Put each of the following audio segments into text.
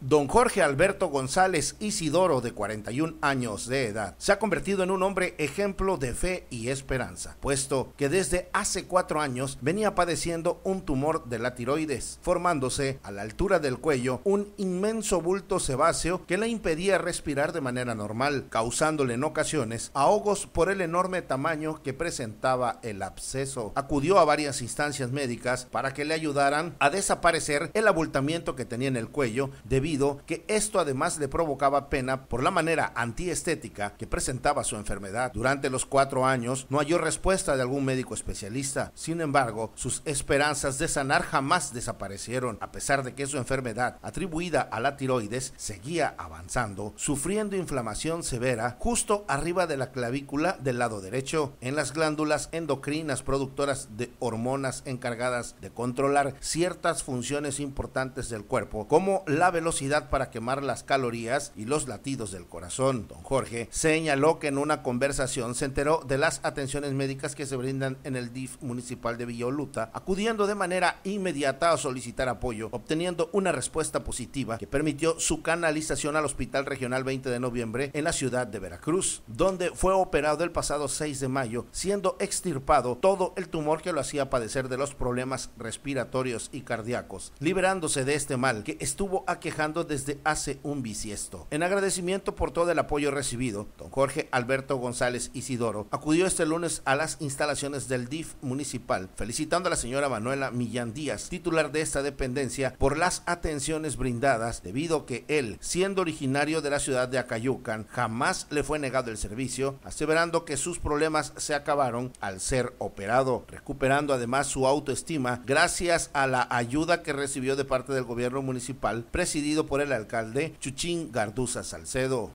Don Jorge Alberto González Isidoro, de 41 años de edad, se ha convertido en un hombre ejemplo de fe y esperanza, puesto que desde hace cuatro años venía padeciendo un tumor de la tiroides, formándose a la altura del cuello un inmenso bulto sebáceo que le impedía respirar de manera normal, causándole en ocasiones ahogos por el enorme tamaño que presentaba el absceso. Acudió a varias instancias médicas para que le ayudaran a desaparecer el abultamiento que tenía en el cuello debido que esto además le provocaba pena por la manera antiestética que presentaba su enfermedad. Durante los cuatro años no halló respuesta de algún médico especialista. Sin embargo, sus esperanzas de sanar jamás desaparecieron, a pesar de que su enfermedad, atribuida a la tiroides, seguía avanzando, sufriendo inflamación severa justo arriba de la clavícula del lado derecho, en las glándulas endocrinas productoras de hormonas encargadas de controlar ciertas funciones importantes del cuerpo, como la velocidad para quemar las calorías y los latidos del corazón. Don Jorge señaló que en una conversación se enteró de las atenciones médicas que se brindan en el DIF municipal de Villoluta, acudiendo de manera inmediata a solicitar apoyo, obteniendo una respuesta positiva que permitió su canalización al Hospital Regional 20 de Noviembre en la ciudad de Veracruz, donde fue operado el pasado 6 de mayo, siendo extirpado todo el tumor que lo hacía padecer de los problemas respiratorios y cardíacos, liberándose de este mal que estuvo aquejando desde hace un bisiesto. En agradecimiento por todo el apoyo recibido, don Jorge Alberto González Isidoro acudió este lunes a las instalaciones del DIF municipal, felicitando a la señora Manuela Millán Díaz, titular de esta dependencia, por las atenciones brindadas, debido que él, siendo originario de la ciudad de Acayucan, jamás le fue negado el servicio, aseverando que sus problemas se acabaron al ser operado, recuperando además su autoestima gracias a la ayuda que recibió de parte del gobierno municipal presidido por el alcalde Chuchín Garduza Salcedo.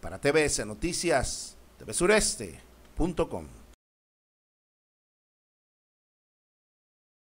Para TVS Noticias, tvsureste.com.